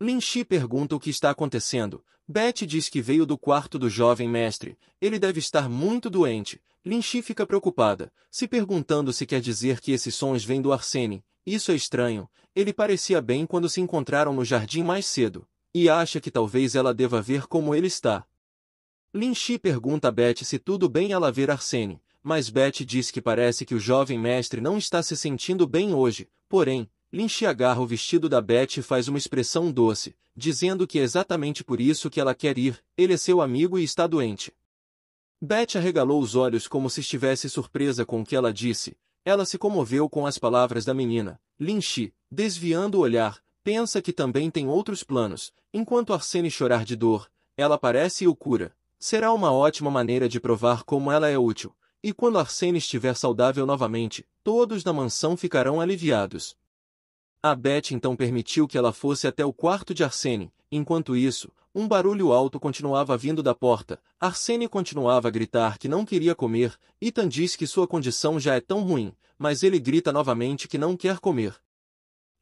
Lin Shi pergunta o que está acontecendo. Beth diz que veio do quarto do jovem mestre. Ele deve estar muito doente. Lin Shi fica preocupada, se perguntando se quer dizer que esses sons vêm do Arsene. Isso é estranho. Ele parecia bem quando se encontraram no jardim mais cedo. E acha que talvez ela deva ver como ele está. Lin Shi pergunta a Beth se tudo bem ela ver Arsene, mas Beth diz que parece que o jovem mestre não está se sentindo bem hoje, porém, Lynch agarra o vestido da Beth e faz uma expressão doce, dizendo que é exatamente por isso que ela quer ir, ele é seu amigo e está doente. Beth arregalou os olhos como se estivesse surpresa com o que ela disse. Ela se comoveu com as palavras da menina. Lynch, desviando o olhar, pensa que também tem outros planos. Enquanto Arsene chorar de dor, ela aparece e o cura. Será uma ótima maneira de provar como ela é útil. E quando Arsene estiver saudável novamente, todos na mansão ficarão aliviados. A Beth então permitiu que ela fosse até o quarto de Arsene, enquanto isso, um barulho alto continuava vindo da porta. Arsene continuava a gritar que não queria comer, Ethan diz que sua condição já é tão ruim, mas ele grita novamente que não quer comer.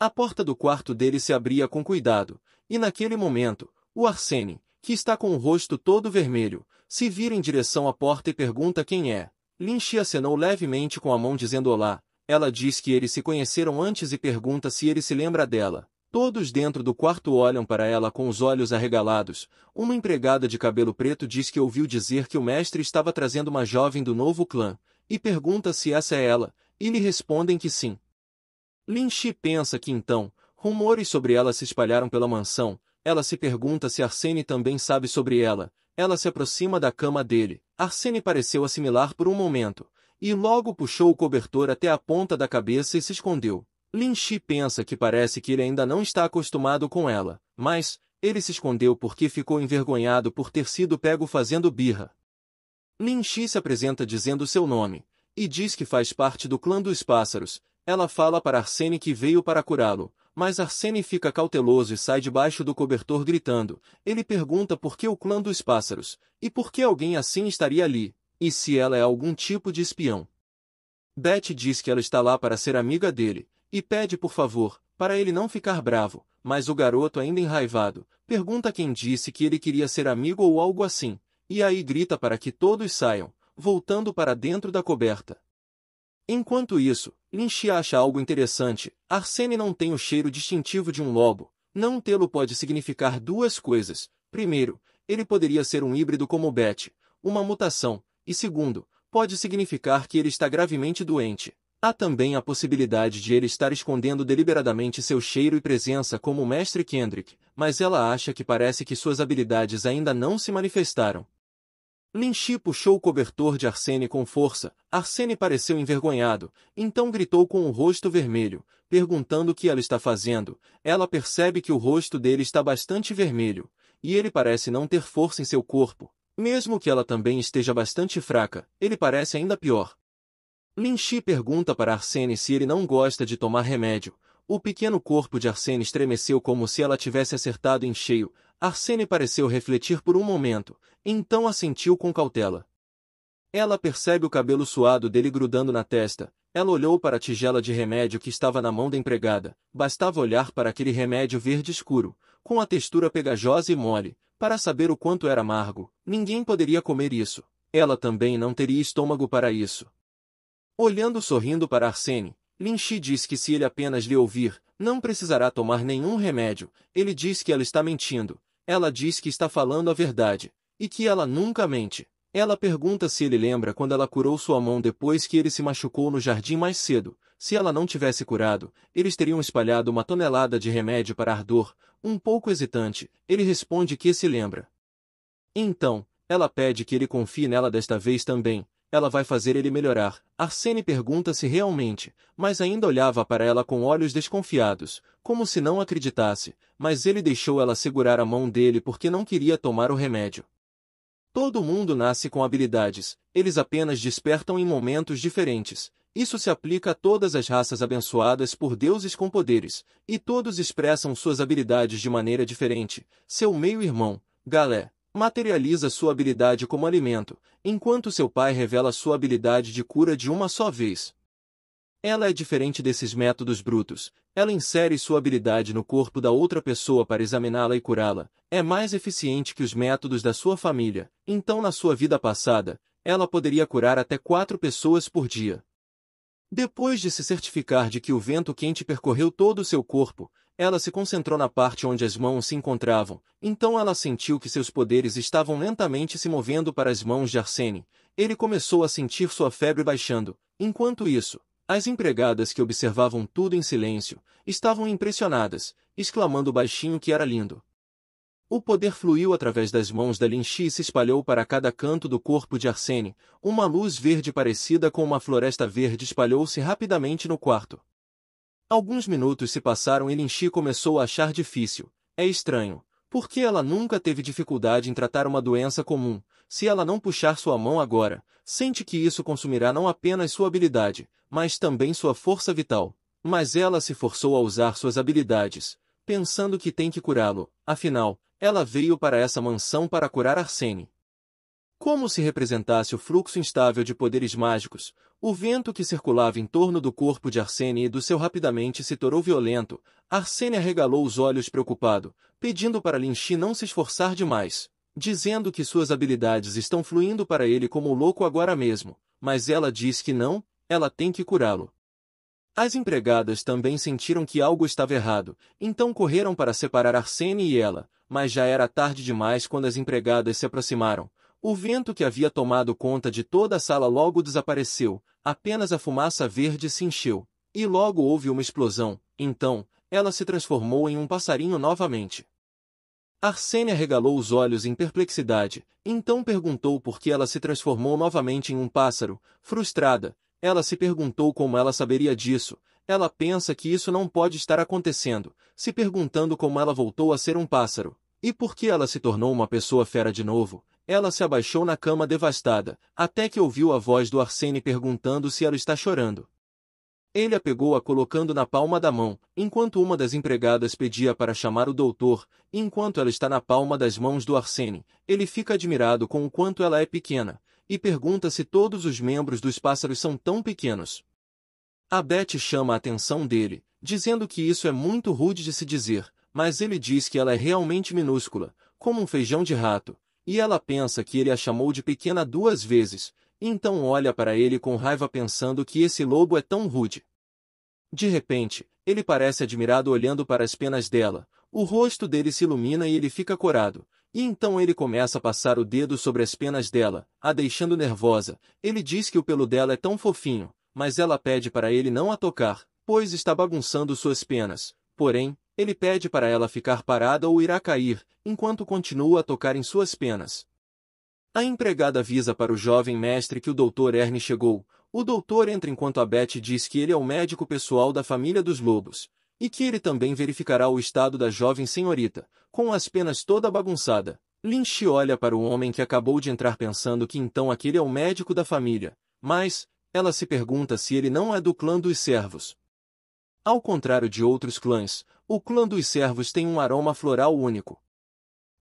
A porta do quarto dele se abria com cuidado, e naquele momento, o Arsene, que está com o rosto todo vermelho, se vira em direção à porta e pergunta quem é. Lynch acenou levemente com a mão dizendo olá, ela diz que eles se conheceram antes e pergunta se ele se lembra dela. Todos dentro do quarto olham para ela com os olhos arregalados. Uma empregada de cabelo preto diz que ouviu dizer que o mestre estava trazendo uma jovem do novo clã, e pergunta se essa é ela, e lhe respondem que sim. Lin Shi pensa que então, rumores sobre ela se espalharam pela mansão, ela se pergunta se Arsene também sabe sobre ela, ela se aproxima da cama dele. Arsene pareceu assimilar por um momento, e logo puxou o cobertor até a ponta da cabeça e se escondeu. Lin Shi pensa que parece que ele ainda não está acostumado com ela, mas, ele se escondeu porque ficou envergonhado por ter sido pego fazendo birra. Lin Shi se apresenta dizendo seu nome, e diz que faz parte do clã dos pássaros. Ela fala para Arsene que veio para curá-lo, mas Arsene fica cauteloso e sai debaixo do cobertor gritando. Ele pergunta por que o clã dos pássaros, e por que alguém assim estaria ali, e se ela é algum tipo de espião. Beth diz que ela está lá para ser amiga dele, e pede por favor, para ele não ficar bravo, mas o garoto, ainda enraivado, pergunta quem disse que ele queria ser amigo ou algo assim, e aí grita para que todos saiam, voltando para dentro da coberta. Enquanto isso, Lynch acha algo interessante: Arsene não tem o cheiro distintivo de um lobo. Não tê-lo pode significar duas coisas. Primeiro, ele poderia ser um híbrido como Beth, uma mutação, e segundo, pode significar que ele está gravemente doente. Há também a possibilidade de ele estar escondendo deliberadamente seu cheiro e presença como o mestre Kendrick, mas ela acha que parece que suas habilidades ainda não se manifestaram. Linchi puxou o cobertor de Arsene com força. Arsene pareceu envergonhado, então gritou com o rosto vermelho, perguntando o que ela está fazendo. Ela percebe que o rosto dele está bastante vermelho, e ele parece não ter força em seu corpo, mesmo que ela também esteja bastante fraca, ele parece ainda pior. Lin pergunta para Arsene se ele não gosta de tomar remédio. O pequeno corpo de Arsene estremeceu como se ela tivesse acertado em cheio. Arsene pareceu refletir por um momento, então assentiu com cautela. Ela percebe o cabelo suado dele grudando na testa. Ela olhou para a tigela de remédio que estava na mão da empregada. Bastava olhar para aquele remédio verde escuro, com a textura pegajosa e mole, para saber o quanto era amargo, ninguém poderia comer isso. Ela também não teria estômago para isso. Olhando sorrindo para Arsene, Linchi diz que se ele apenas lhe ouvir, não precisará tomar nenhum remédio. Ele diz que ela está mentindo. Ela diz que está falando a verdade. E que ela nunca mente. Ela pergunta se ele lembra quando ela curou sua mão depois que ele se machucou no jardim mais cedo. Se ela não tivesse curado, eles teriam espalhado uma tonelada de remédio para ardor. Um pouco hesitante, ele responde que se lembra. Então, ela pede que ele confie nela desta vez também. Ela vai fazer ele melhorar. Arsene pergunta se realmente, mas ainda olhava para ela com olhos desconfiados, como se não acreditasse, mas ele deixou ela segurar a mão dele porque não queria tomar o remédio. Todo mundo nasce com habilidades, eles apenas despertam em momentos diferentes, isso se aplica a todas as raças abençoadas por deuses com poderes, e todos expressam suas habilidades de maneira diferente. Seu meio-irmão, Galé, materializa sua habilidade como alimento, enquanto seu pai revela sua habilidade de cura de uma só vez. Ela é diferente desses métodos brutos, ela insere sua habilidade no corpo da outra pessoa para examiná-la e curá-la, é mais eficiente que os métodos da sua família, então na sua vida passada, ela poderia curar até quatro pessoas por dia. Depois de se certificar de que o vento quente percorreu todo o seu corpo, ela se concentrou na parte onde as mãos se encontravam, então ela sentiu que seus poderes estavam lentamente se movendo para as mãos de Arsene. Ele começou a sentir sua febre baixando. Enquanto isso, as empregadas que observavam tudo em silêncio estavam impressionadas, exclamando baixinho que era lindo. O poder fluiu através das mãos da Linchi e se espalhou para cada canto do corpo de Arsene. Uma luz verde parecida com uma floresta verde espalhou-se rapidamente no quarto. Alguns minutos se passaram e Linchi começou a achar difícil. É estranho. Porque ela nunca teve dificuldade em tratar uma doença comum. Se ela não puxar sua mão agora, sente que isso consumirá não apenas sua habilidade, mas também sua força vital. Mas ela se forçou a usar suas habilidades, pensando que tem que curá-lo, afinal, ela veio para essa mansão para curar Arsene. Como se representasse o fluxo instável de poderes mágicos, o vento que circulava em torno do corpo de Arsene e do seu rapidamente se tornou violento, Arsene arregalou os olhos preocupado, pedindo para Linchi não se esforçar demais, dizendo que suas habilidades estão fluindo para ele como louco agora mesmo, mas ela diz que não, ela tem que curá-lo. As empregadas também sentiram que algo estava errado, então correram para separar Arsene e ela, mas já era tarde demais quando as empregadas se aproximaram. O vento que havia tomado conta de toda a sala logo desapareceu, apenas a fumaça verde se encheu, e logo houve uma explosão, então, ela se transformou em um passarinho novamente. Arsênia regalou os olhos em perplexidade, então perguntou por que ela se transformou novamente em um pássaro, frustrada, ela se perguntou como ela saberia disso, ela pensa que isso não pode estar acontecendo, se perguntando como ela voltou a ser um pássaro. E por que ela se tornou uma pessoa fera de novo? Ela se abaixou na cama devastada, até que ouviu a voz do Arsene perguntando se ela está chorando. Ele a pegou a colocando na palma da mão, enquanto uma das empregadas pedia para chamar o doutor, enquanto ela está na palma das mãos do Arsene, ele fica admirado com o quanto ela é pequena, e pergunta se todos os membros dos pássaros são tão pequenos. A Beth chama a atenção dele, dizendo que isso é muito rude de se dizer, mas ele diz que ela é realmente minúscula, como um feijão de rato, e ela pensa que ele a chamou de pequena duas vezes, então olha para ele com raiva pensando que esse lobo é tão rude. De repente, ele parece admirado olhando para as penas dela, o rosto dele se ilumina e ele fica corado, e então ele começa a passar o dedo sobre as penas dela, a deixando nervosa. Ele diz que o pelo dela é tão fofinho, mas ela pede para ele não a tocar, pois está bagunçando suas penas. Porém, ele pede para ela ficar parada ou irá cair, enquanto continua a tocar em suas penas. A empregada avisa para o jovem mestre que o doutor Ernie chegou. O doutor entra enquanto a Beth diz que ele é o médico pessoal da família dos lobos, e que ele também verificará o estado da jovem senhorita, com as penas toda bagunçada. Lynch olha para o homem que acabou de entrar pensando que então aquele é o médico da família, mas, ela se pergunta se ele não é do clã dos servos. Ao contrário de outros clãs, o clã dos servos tem um aroma floral único.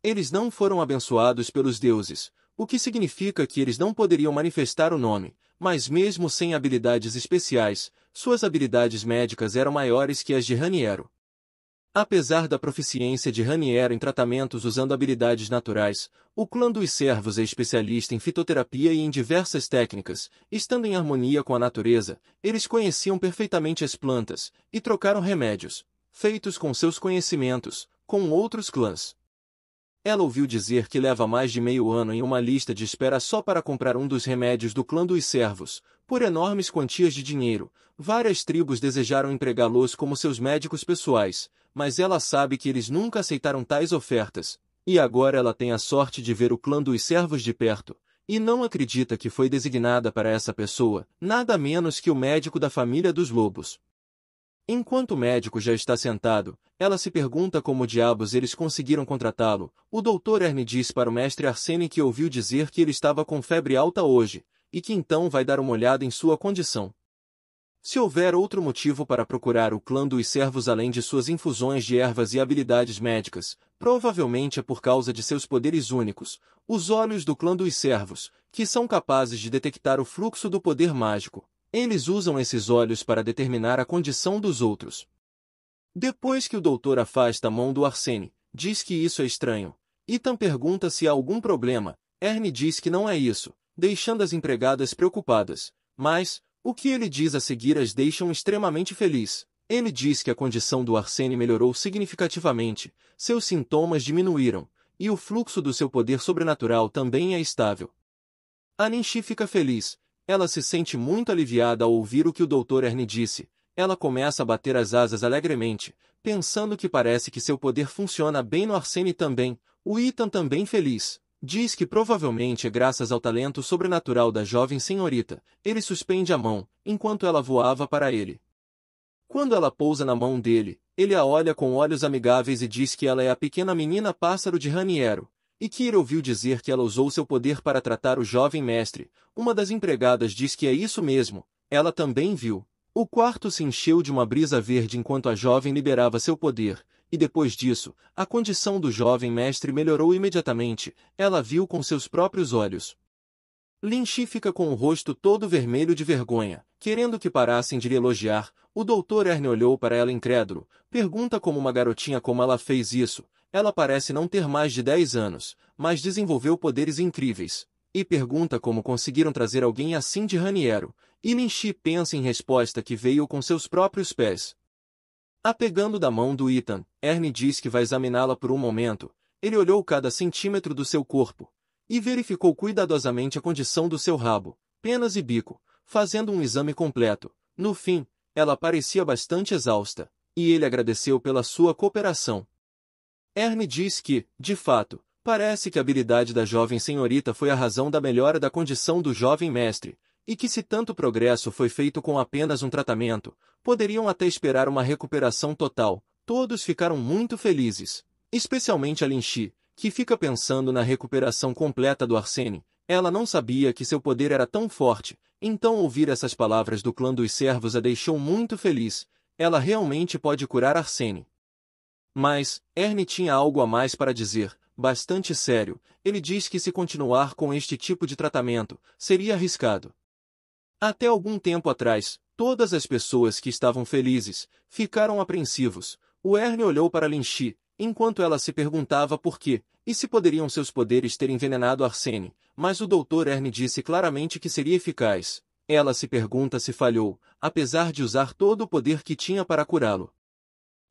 Eles não foram abençoados pelos deuses, o que significa que eles não poderiam manifestar o nome, mas mesmo sem habilidades especiais, suas habilidades médicas eram maiores que as de Raniero. Apesar da proficiência de Raniero em tratamentos usando habilidades naturais, o clã dos servos é especialista em fitoterapia e em diversas técnicas, estando em harmonia com a natureza, eles conheciam perfeitamente as plantas e trocaram remédios, feitos com seus conhecimentos, com outros clãs. Ela ouviu dizer que leva mais de meio ano em uma lista de espera só para comprar um dos remédios do clã dos servos, por enormes quantias de dinheiro, várias tribos desejaram empregá-los como seus médicos pessoais, mas ela sabe que eles nunca aceitaram tais ofertas, e agora ela tem a sorte de ver o clã dos servos de perto, e não acredita que foi designada para essa pessoa, nada menos que o médico da família dos lobos. Enquanto o médico já está sentado, ela se pergunta como diabos eles conseguiram contratá-lo. O doutor Ernie diz para o mestre Arsene que ouviu dizer que ele estava com febre alta hoje, e que então vai dar uma olhada em sua condição. Se houver outro motivo para procurar o clã dos servos além de suas infusões de ervas e habilidades médicas, provavelmente é por causa de seus poderes únicos, os olhos do clã dos servos, que são capazes de detectar o fluxo do poder mágico. Eles usam esses olhos para determinar a condição dos outros. Depois que o doutor afasta a mão do Arsene, diz que isso é estranho. Ethan pergunta se há algum problema. Ernie diz que não é isso, deixando as empregadas preocupadas. Mas, o que ele diz a seguir as deixam extremamente feliz. Ele diz que a condição do Arsene melhorou significativamente, seus sintomas diminuíram, e o fluxo do seu poder sobrenatural também é estável. A Ninchi fica feliz, ela se sente muito aliviada ao ouvir o que o Dr. Ernie disse, ela começa a bater as asas alegremente, pensando que parece que seu poder funciona bem no Arsene também, o Ethan também feliz. Diz que provavelmente é graças ao talento sobrenatural da jovem senhorita, ele suspende a mão, enquanto ela voava para ele. Quando ela pousa na mão dele, ele a olha com olhos amigáveis e diz que ela é a pequena menina pássaro de Raniero, e que ele ouviu dizer que ela usou seu poder para tratar o jovem mestre. Uma das empregadas diz que é isso mesmo, ela também viu. O quarto se encheu de uma brisa verde enquanto a jovem liberava seu poder, e depois disso, a condição do jovem mestre melhorou imediatamente, ela viu com seus próprios olhos. Lin Shi fica com o rosto todo vermelho de vergonha, querendo que parassem de lhe elogiar, o doutor Erne olhou para ela incrédulo, pergunta como uma garotinha como ela fez isso, ela parece não ter mais de 10 anos, mas desenvolveu poderes incríveis, e pergunta como conseguiram trazer alguém assim de Raniero, e Lin Shi pensa em resposta que veio com seus próprios pés, Apegando da mão do Ethan, Ernie diz que vai examiná-la por um momento. Ele olhou cada centímetro do seu corpo e verificou cuidadosamente a condição do seu rabo, penas e bico, fazendo um exame completo. No fim, ela parecia bastante exausta, e ele agradeceu pela sua cooperação. Ernie diz que, de fato, parece que a habilidade da jovem senhorita foi a razão da melhora da condição do jovem mestre, e que se tanto progresso foi feito com apenas um tratamento, poderiam até esperar uma recuperação total, todos ficaram muito felizes, especialmente a Linchi, que fica pensando na recuperação completa do Arsene. Ela não sabia que seu poder era tão forte, então ouvir essas palavras do clã dos servos a deixou muito feliz. Ela realmente pode curar Arsene. Mas, Erne tinha algo a mais para dizer, bastante sério. Ele diz que se continuar com este tipo de tratamento, seria arriscado. Até algum tempo atrás, todas as pessoas que estavam felizes ficaram apreensivos. O Ernie olhou para Linchi, enquanto ela se perguntava por quê e se poderiam seus poderes ter envenenado Arsene, mas o Dr. Ernie disse claramente que seria eficaz. Ela se pergunta se falhou, apesar de usar todo o poder que tinha para curá-lo.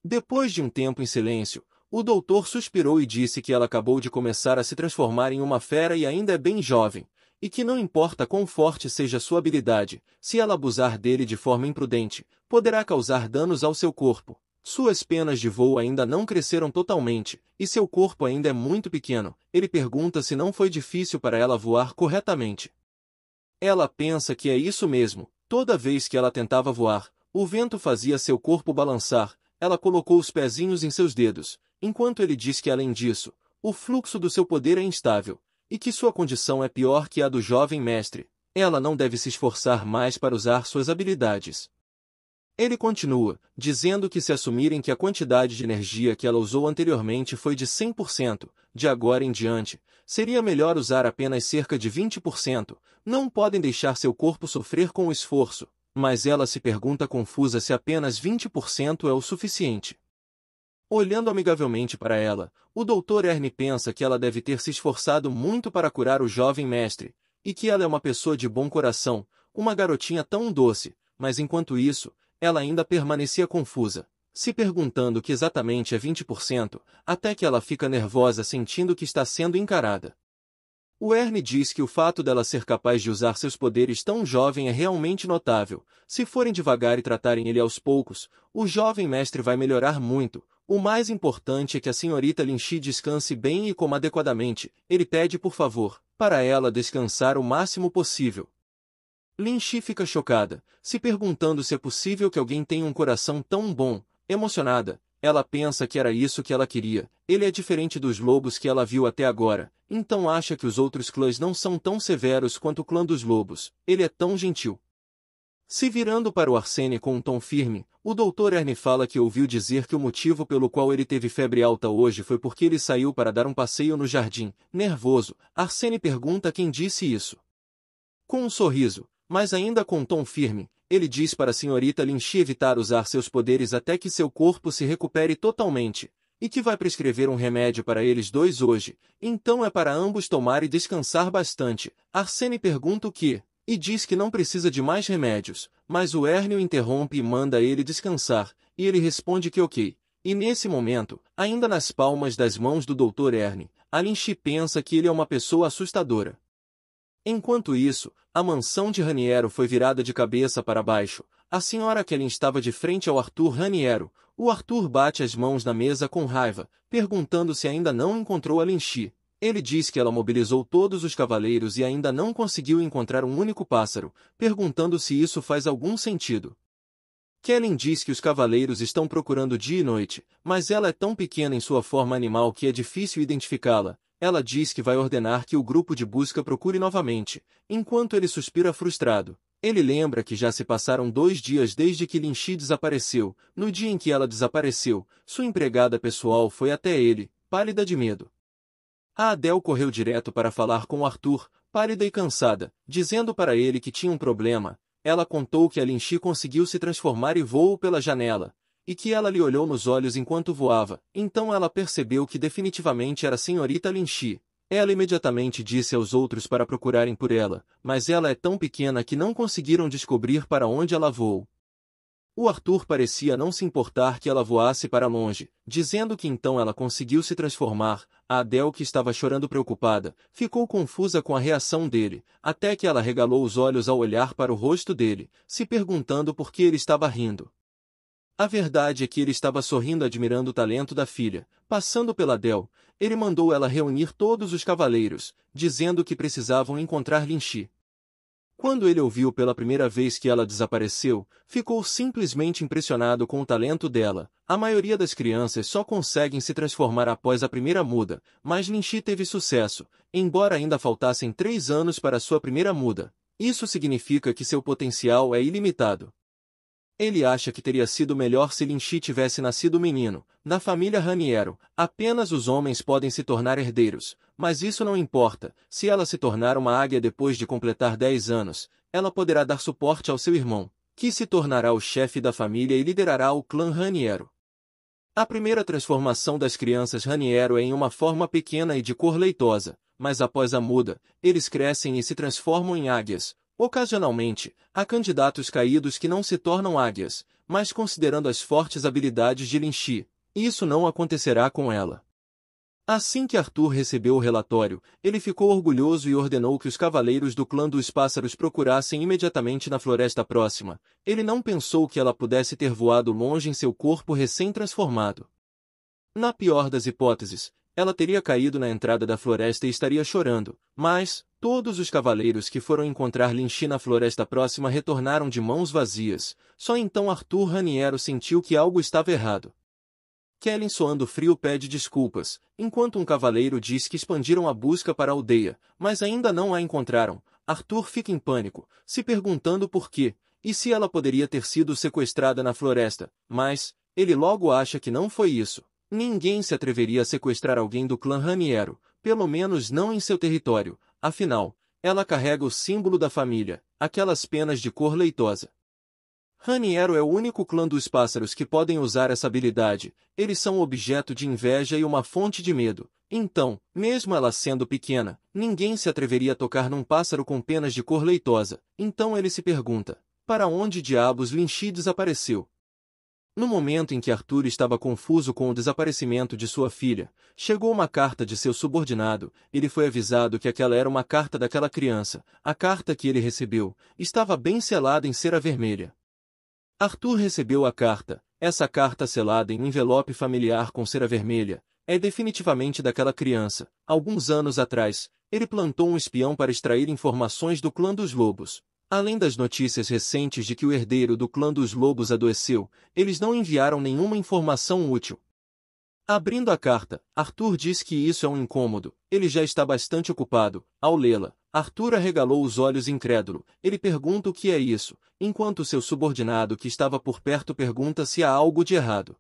Depois de um tempo em silêncio, o doutor suspirou e disse que ela acabou de começar a se transformar em uma fera e ainda é bem jovem e que não importa quão forte seja sua habilidade, se ela abusar dele de forma imprudente, poderá causar danos ao seu corpo. Suas penas de voo ainda não cresceram totalmente, e seu corpo ainda é muito pequeno. Ele pergunta se não foi difícil para ela voar corretamente. Ela pensa que é isso mesmo. Toda vez que ela tentava voar, o vento fazia seu corpo balançar, ela colocou os pezinhos em seus dedos, enquanto ele diz que além disso, o fluxo do seu poder é instável, e que sua condição é pior que a do jovem mestre, ela não deve se esforçar mais para usar suas habilidades. Ele continua, dizendo que se assumirem que a quantidade de energia que ela usou anteriormente foi de 100%, de agora em diante, seria melhor usar apenas cerca de 20%, não podem deixar seu corpo sofrer com o esforço, mas ela se pergunta confusa se apenas 20% é o suficiente. Olhando amigavelmente para ela, o doutor Erne pensa que ela deve ter se esforçado muito para curar o jovem mestre, e que ela é uma pessoa de bom coração, uma garotinha tão doce, mas enquanto isso, ela ainda permanecia confusa, se perguntando o que exatamente é 20%, até que ela fica nervosa sentindo que está sendo encarada. O Erne diz que o fato dela ser capaz de usar seus poderes tão jovem é realmente notável. Se forem devagar e tratarem ele aos poucos, o jovem mestre vai melhorar muito, o mais importante é que a senhorita Linchi descanse bem e coma adequadamente. Ele pede, por favor, para ela descansar o máximo possível. Linchi fica chocada, se perguntando se é possível que alguém tenha um coração tão bom. Emocionada, ela pensa que era isso que ela queria. Ele é diferente dos lobos que ela viu até agora, então acha que os outros clãs não são tão severos quanto o clã dos lobos. Ele é tão gentil. Se virando para o Arsene com um tom firme, o doutor Ernie fala que ouviu dizer que o motivo pelo qual ele teve febre alta hoje foi porque ele saiu para dar um passeio no jardim. Nervoso, Arsene pergunta quem disse isso. Com um sorriso, mas ainda com um tom firme, ele diz para a senhorita Lynch evitar usar seus poderes até que seu corpo se recupere totalmente, e que vai prescrever um remédio para eles dois hoje, então é para ambos tomar e descansar bastante. Arsene pergunta o que, e diz que não precisa de mais remédios, mas o Hérnio interrompe e manda ele descansar, e ele responde que ok. E nesse momento, ainda nas palmas das mãos do Dr. Herne, Alinchi pensa que ele é uma pessoa assustadora. Enquanto isso, a mansão de Raniero foi virada de cabeça para baixo. A senhora Kellen estava de frente ao Arthur Raniero. O Arthur bate as mãos na mesa com raiva, perguntando se ainda não encontrou Alinchi. Ele diz que ela mobilizou todos os cavaleiros e ainda não conseguiu encontrar um único pássaro, perguntando se isso faz algum sentido. Kellen diz que os cavaleiros estão procurando dia e noite, mas ela é tão pequena em sua forma animal que é difícil identificá-la. Ela diz que vai ordenar que o grupo de busca procure novamente, enquanto ele suspira frustrado. Ele lembra que já se passaram dois dias desde que Linchi desapareceu. No dia em que ela desapareceu, sua empregada pessoal foi até ele, pálida de medo. A Adel correu direto para falar com Arthur, pálida e cansada, dizendo para ele que tinha um problema. Ela contou que a Linchi conseguiu se transformar e voou pela janela, e que ela lhe olhou nos olhos enquanto voava. Então ela percebeu que definitivamente era a senhorita Linchi. Ela imediatamente disse aos outros para procurarem por ela, mas ela é tão pequena que não conseguiram descobrir para onde ela voou. O Arthur parecia não se importar que ela voasse para longe, dizendo que então ela conseguiu se transformar. A Adele, que estava chorando preocupada, ficou confusa com a reação dele, até que ela regalou os olhos ao olhar para o rosto dele, se perguntando por que ele estava rindo. A verdade é que ele estava sorrindo admirando o talento da filha. Passando pela Adele, ele mandou ela reunir todos os cavaleiros, dizendo que precisavam encontrar Linchi. Quando ele ouviu pela primeira vez que ela desapareceu, ficou simplesmente impressionado com o talento dela. A maioria das crianças só conseguem se transformar após a primeira muda, mas Linchi teve sucesso, embora ainda faltassem três anos para sua primeira muda. Isso significa que seu potencial é ilimitado. Ele acha que teria sido melhor se Linchi tivesse nascido menino. Na família Raniero, apenas os homens podem se tornar herdeiros, mas isso não importa. Se ela se tornar uma águia depois de completar 10 anos, ela poderá dar suporte ao seu irmão, que se tornará o chefe da família e liderará o clã Raniero. A primeira transformação das crianças Raniero é em uma forma pequena e de cor leitosa, mas após a muda, eles crescem e se transformam em águias, Ocasionalmente, há candidatos caídos que não se tornam águias, mas considerando as fortes habilidades de Linchi, isso não acontecerá com ela. Assim que Arthur recebeu o relatório, ele ficou orgulhoso e ordenou que os cavaleiros do clã dos pássaros procurassem imediatamente na floresta próxima. Ele não pensou que ela pudesse ter voado longe em seu corpo recém-transformado. Na pior das hipóteses, ela teria caído na entrada da floresta e estaria chorando, mas, Todos os cavaleiros que foram encontrar Linchi na floresta próxima retornaram de mãos vazias, só então Arthur Raniero sentiu que algo estava errado. Kellen soando frio pede desculpas, enquanto um cavaleiro diz que expandiram a busca para a aldeia, mas ainda não a encontraram. Arthur fica em pânico, se perguntando por quê, e se ela poderia ter sido sequestrada na floresta, mas, ele logo acha que não foi isso. Ninguém se atreveria a sequestrar alguém do clã Raniero, pelo menos não em seu território, Afinal, ela carrega o símbolo da família, aquelas penas de cor leitosa. Raniero é o único clã dos pássaros que podem usar essa habilidade, eles são objeto de inveja e uma fonte de medo, então, mesmo ela sendo pequena, ninguém se atreveria a tocar num pássaro com penas de cor leitosa, então ele se pergunta, para onde diabos Linchi desapareceu? No momento em que Arthur estava confuso com o desaparecimento de sua filha, chegou uma carta de seu subordinado, ele foi avisado que aquela era uma carta daquela criança, a carta que ele recebeu, estava bem selada em cera vermelha. Arthur recebeu a carta, essa carta selada em um envelope familiar com cera vermelha, é definitivamente daquela criança. Alguns anos atrás, ele plantou um espião para extrair informações do clã dos lobos, Além das notícias recentes de que o herdeiro do clã dos lobos adoeceu, eles não enviaram nenhuma informação útil. Abrindo a carta, Arthur diz que isso é um incômodo, ele já está bastante ocupado. Ao lê-la, Arthur arregalou os olhos incrédulo, ele pergunta o que é isso, enquanto seu subordinado que estava por perto pergunta se há algo de errado.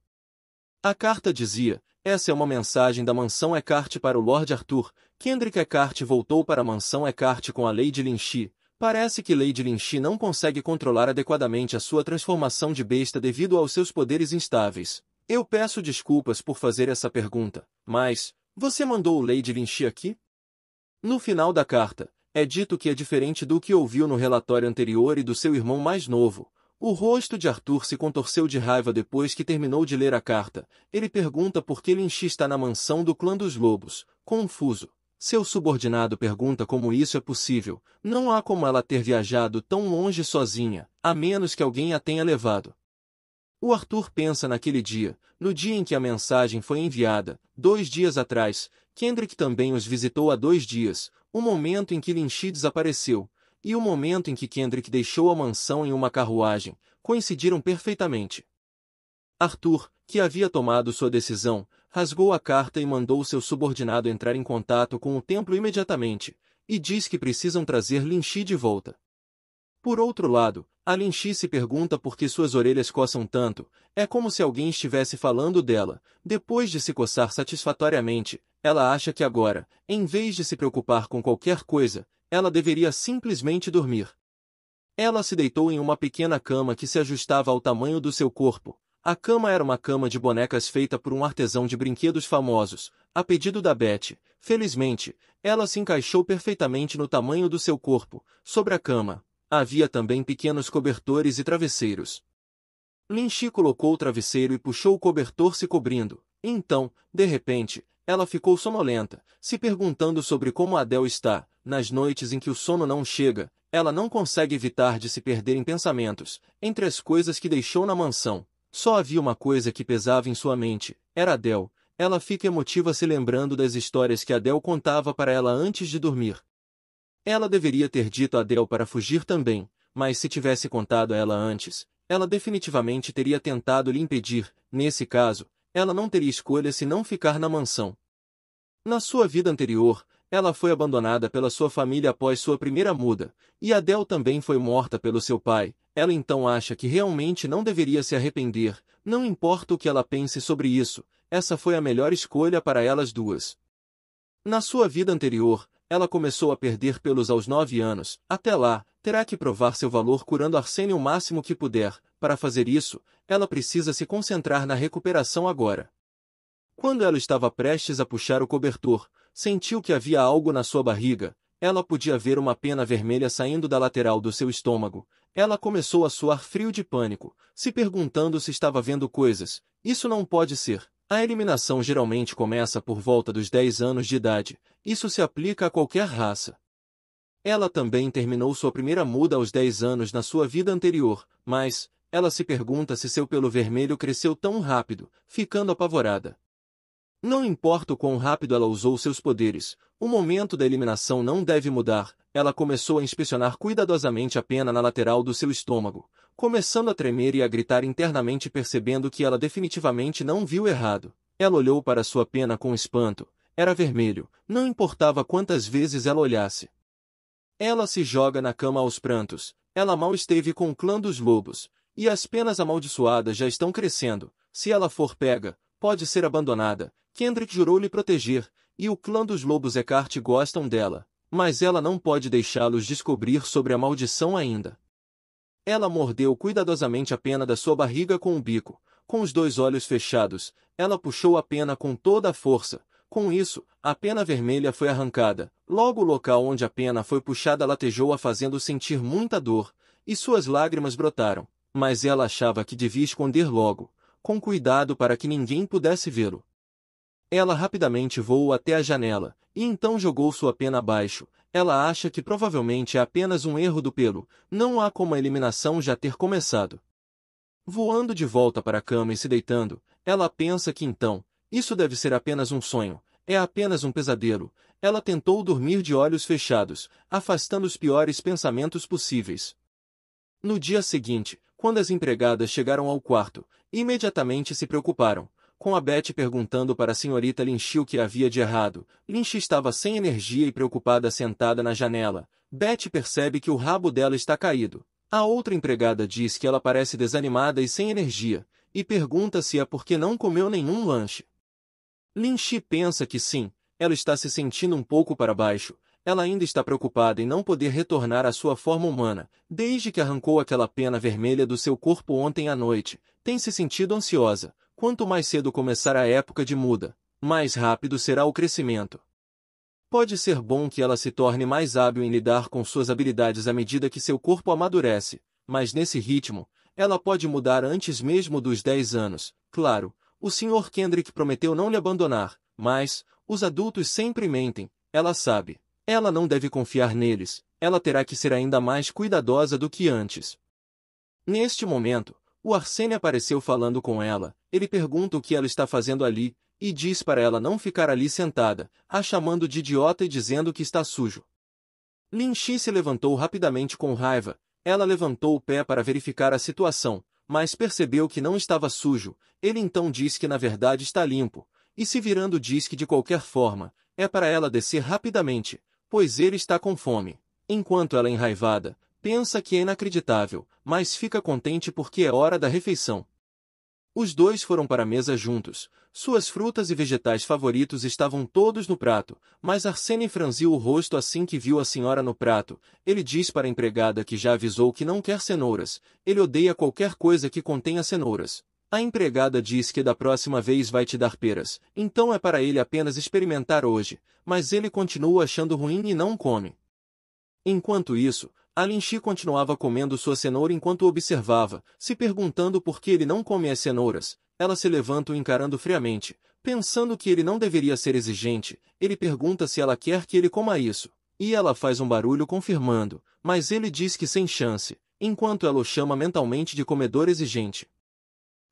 A carta dizia, essa é uma mensagem da mansão Eckhart para o Lorde Arthur, Kendrick Eckhart voltou para a mansão Eckhart com a lei de Lynchy, Parece que Lady Linchi não consegue controlar adequadamente a sua transformação de besta devido aos seus poderes instáveis. Eu peço desculpas por fazer essa pergunta, mas, você mandou o Lady Linchi aqui? No final da carta, é dito que é diferente do que ouviu no relatório anterior e do seu irmão mais novo. O rosto de Arthur se contorceu de raiva depois que terminou de ler a carta. Ele pergunta por que Linchi está na mansão do clã dos lobos, confuso. Seu subordinado pergunta como isso é possível, não há como ela ter viajado tão longe sozinha, a menos que alguém a tenha levado. O Arthur pensa naquele dia, no dia em que a mensagem foi enviada, dois dias atrás, Kendrick também os visitou há dois dias, o momento em que Lynch desapareceu, e o momento em que Kendrick deixou a mansão em uma carruagem, coincidiram perfeitamente. Arthur, que havia tomado sua decisão, rasgou a carta e mandou seu subordinado entrar em contato com o templo imediatamente, e diz que precisam trazer Chi de volta. Por outro lado, a Chi se pergunta por que suas orelhas coçam tanto, é como se alguém estivesse falando dela. Depois de se coçar satisfatoriamente, ela acha que agora, em vez de se preocupar com qualquer coisa, ela deveria simplesmente dormir. Ela se deitou em uma pequena cama que se ajustava ao tamanho do seu corpo, a cama era uma cama de bonecas feita por um artesão de brinquedos famosos, a pedido da Betty. Felizmente, ela se encaixou perfeitamente no tamanho do seu corpo. Sobre a cama, havia também pequenos cobertores e travesseiros. Linchi colocou o travesseiro e puxou o cobertor se cobrindo. Então, de repente, ela ficou sonolenta, se perguntando sobre como Adele está. Nas noites em que o sono não chega, ela não consegue evitar de se perder em pensamentos, entre as coisas que deixou na mansão, só havia uma coisa que pesava em sua mente, era Adele. Ela fica emotiva se lembrando das histórias que Adele contava para ela antes de dormir. Ela deveria ter dito a Adele para fugir também, mas se tivesse contado a ela antes, ela definitivamente teria tentado lhe impedir, nesse caso, ela não teria escolha se não ficar na mansão. Na sua vida anterior, ela foi abandonada pela sua família após sua primeira muda, e Adele também foi morta pelo seu pai. Ela então acha que realmente não deveria se arrepender, não importa o que ela pense sobre isso, essa foi a melhor escolha para elas duas. Na sua vida anterior, ela começou a perder pelos aos nove anos. Até lá, terá que provar seu valor curando Arsênio o máximo que puder. Para fazer isso, ela precisa se concentrar na recuperação agora. Quando ela estava prestes a puxar o cobertor, Sentiu que havia algo na sua barriga, ela podia ver uma pena vermelha saindo da lateral do seu estômago. Ela começou a suar frio de pânico, se perguntando se estava vendo coisas. Isso não pode ser. A eliminação geralmente começa por volta dos 10 anos de idade. Isso se aplica a qualquer raça. Ela também terminou sua primeira muda aos 10 anos na sua vida anterior, mas ela se pergunta se seu pelo vermelho cresceu tão rápido, ficando apavorada. Não importa o quão rápido ela usou seus poderes, o momento da eliminação não deve mudar. Ela começou a inspecionar cuidadosamente a pena na lateral do seu estômago, começando a tremer e a gritar internamente percebendo que ela definitivamente não viu errado. Ela olhou para sua pena com espanto. Era vermelho, não importava quantas vezes ela olhasse. Ela se joga na cama aos prantos. Ela mal esteve com o clã dos lobos, e as penas amaldiçoadas já estão crescendo. Se ela for pega, pode ser abandonada, Kendrick jurou lhe proteger, e o clã dos lobos Eckhart gostam dela, mas ela não pode deixá-los descobrir sobre a maldição ainda. Ela mordeu cuidadosamente a pena da sua barriga com o bico, com os dois olhos fechados, ela puxou a pena com toda a força. Com isso, a pena vermelha foi arrancada. Logo o local onde a pena foi puxada latejou a fazendo sentir muita dor, e suas lágrimas brotaram, mas ela achava que devia esconder logo, com cuidado para que ninguém pudesse vê-lo. Ela rapidamente voou até a janela, e então jogou sua pena abaixo. Ela acha que provavelmente é apenas um erro do pelo, não há como a eliminação já ter começado. Voando de volta para a cama e se deitando, ela pensa que então, isso deve ser apenas um sonho, é apenas um pesadelo. Ela tentou dormir de olhos fechados, afastando os piores pensamentos possíveis. No dia seguinte, quando as empregadas chegaram ao quarto, imediatamente se preocuparam com a Betty perguntando para a senhorita Lynch o que havia de errado. Lynch estava sem energia e preocupada sentada na janela. Betty percebe que o rabo dela está caído. A outra empregada diz que ela parece desanimada e sem energia, e pergunta se é porque não comeu nenhum lanche. Lynch pensa que sim, ela está se sentindo um pouco para baixo, ela ainda está preocupada em não poder retornar à sua forma humana, desde que arrancou aquela pena vermelha do seu corpo ontem à noite, tem se sentido ansiosa, Quanto mais cedo começar a época de muda, mais rápido será o crescimento. Pode ser bom que ela se torne mais hábil em lidar com suas habilidades à medida que seu corpo amadurece, mas nesse ritmo, ela pode mudar antes mesmo dos 10 anos. Claro, o Sr. Kendrick prometeu não lhe abandonar, mas, os adultos sempre mentem, ela sabe. Ela não deve confiar neles, ela terá que ser ainda mais cuidadosa do que antes. Neste momento, o Arsene apareceu falando com ela, ele pergunta o que ela está fazendo ali, e diz para ela não ficar ali sentada, a chamando de idiota e dizendo que está sujo. Lin Xi se levantou rapidamente com raiva, ela levantou o pé para verificar a situação, mas percebeu que não estava sujo, ele então diz que na verdade está limpo, e se virando diz que de qualquer forma, é para ela descer rapidamente, pois ele está com fome. Enquanto ela é enraivada, pensa que é inacreditável, mas fica contente porque é hora da refeição. Os dois foram para a mesa juntos. Suas frutas e vegetais favoritos estavam todos no prato, mas Arsene franziu o rosto assim que viu a senhora no prato. Ele diz para a empregada que já avisou que não quer cenouras. Ele odeia qualquer coisa que contenha cenouras. A empregada diz que da próxima vez vai te dar peras, então é para ele apenas experimentar hoje, mas ele continua achando ruim e não come. Enquanto isso, Alinchi continuava comendo sua cenoura enquanto observava, se perguntando por que ele não come as cenouras. Ela se levanta o encarando friamente, pensando que ele não deveria ser exigente. Ele pergunta se ela quer que ele coma isso, e ela faz um barulho confirmando, mas ele diz que sem chance, enquanto ela o chama mentalmente de comedor exigente.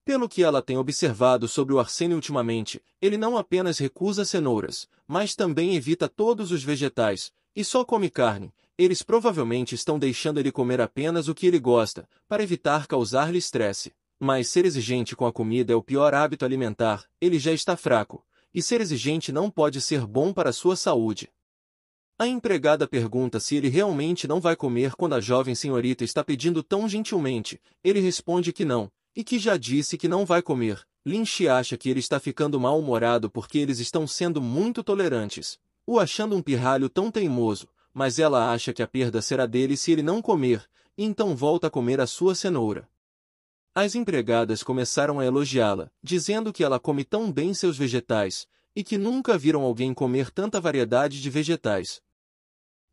Pelo que ela tem observado sobre o Arsênio ultimamente, ele não apenas recusa cenouras, mas também evita todos os vegetais, e só come carne, eles provavelmente estão deixando ele comer apenas o que ele gosta, para evitar causar-lhe estresse. Mas ser exigente com a comida é o pior hábito alimentar, ele já está fraco, e ser exigente não pode ser bom para sua saúde. A empregada pergunta se ele realmente não vai comer quando a jovem senhorita está pedindo tão gentilmente. Ele responde que não, e que já disse que não vai comer. Lynch acha que ele está ficando mal-humorado porque eles estão sendo muito tolerantes, o achando um pirralho tão teimoso, mas ela acha que a perda será dele se ele não comer, então volta a comer a sua cenoura. As empregadas começaram a elogiá-la, dizendo que ela come tão bem seus vegetais, e que nunca viram alguém comer tanta variedade de vegetais.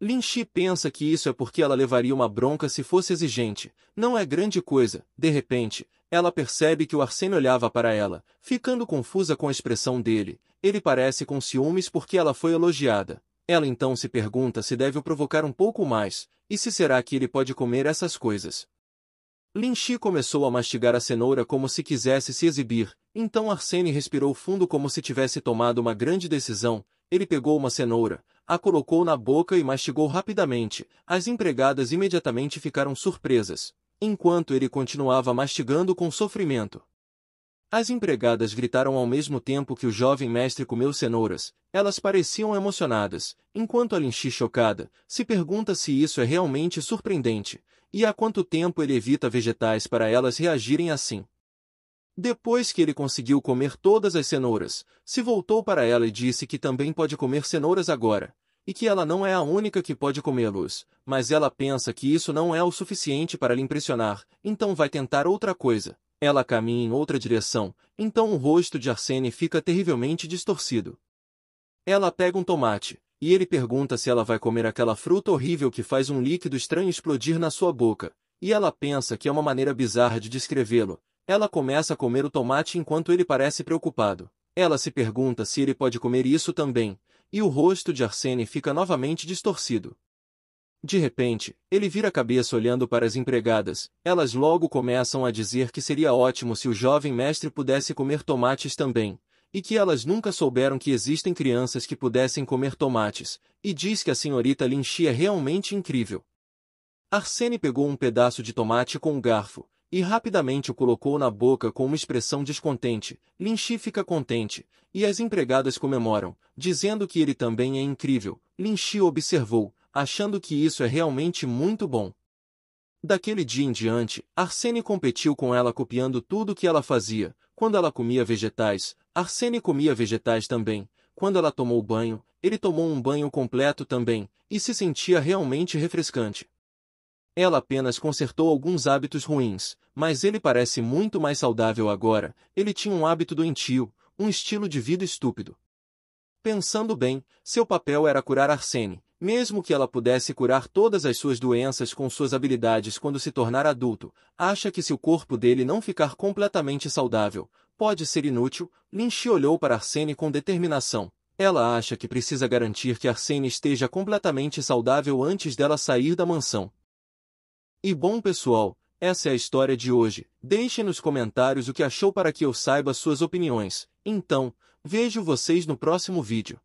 Lin Shi pensa que isso é porque ela levaria uma bronca se fosse exigente, não é grande coisa, de repente, ela percebe que o Arsênio olhava para ela, ficando confusa com a expressão dele, ele parece com ciúmes porque ela foi elogiada. Ela então se pergunta se deve o provocar um pouco mais, e se será que ele pode comer essas coisas. Lin Shi começou a mastigar a cenoura como se quisesse se exibir, então Arsene respirou fundo como se tivesse tomado uma grande decisão, ele pegou uma cenoura, a colocou na boca e mastigou rapidamente, as empregadas imediatamente ficaram surpresas, enquanto ele continuava mastigando com sofrimento. As empregadas gritaram ao mesmo tempo que o jovem mestre comeu cenouras, elas pareciam emocionadas, enquanto a Linchi chocada, se pergunta se isso é realmente surpreendente, e há quanto tempo ele evita vegetais para elas reagirem assim. Depois que ele conseguiu comer todas as cenouras, se voltou para ela e disse que também pode comer cenouras agora, e que ela não é a única que pode comê-los, mas ela pensa que isso não é o suficiente para lhe impressionar, então vai tentar outra coisa. Ela caminha em outra direção, então o rosto de Arsene fica terrivelmente distorcido. Ela pega um tomate, e ele pergunta se ela vai comer aquela fruta horrível que faz um líquido estranho explodir na sua boca, e ela pensa que é uma maneira bizarra de descrevê-lo. Ela começa a comer o tomate enquanto ele parece preocupado. Ela se pergunta se ele pode comer isso também, e o rosto de Arsene fica novamente distorcido. De repente, ele vira a cabeça olhando para as empregadas. Elas logo começam a dizer que seria ótimo se o jovem mestre pudesse comer tomates também, e que elas nunca souberam que existem crianças que pudessem comer tomates, e diz que a senhorita Linchi é realmente incrível. Arsene pegou um pedaço de tomate com um garfo, e rapidamente o colocou na boca com uma expressão descontente. Linchi fica contente, e as empregadas comemoram, dizendo que ele também é incrível. Linchi observou, achando que isso é realmente muito bom. Daquele dia em diante, Arsene competiu com ela copiando tudo que ela fazia. Quando ela comia vegetais, Arsene comia vegetais também. Quando ela tomou banho, ele tomou um banho completo também, e se sentia realmente refrescante. Ela apenas consertou alguns hábitos ruins, mas ele parece muito mais saudável agora. Ele tinha um hábito doentio, um estilo de vida estúpido. Pensando bem, seu papel era curar Arsene, mesmo que ela pudesse curar todas as suas doenças com suas habilidades quando se tornar adulto, acha que se o corpo dele não ficar completamente saudável, pode ser inútil. Lynch olhou para Arsene com determinação. Ela acha que precisa garantir que Arsene esteja completamente saudável antes dela sair da mansão. E bom pessoal, essa é a história de hoje. Deixe nos comentários o que achou para que eu saiba suas opiniões. Então, vejo vocês no próximo vídeo.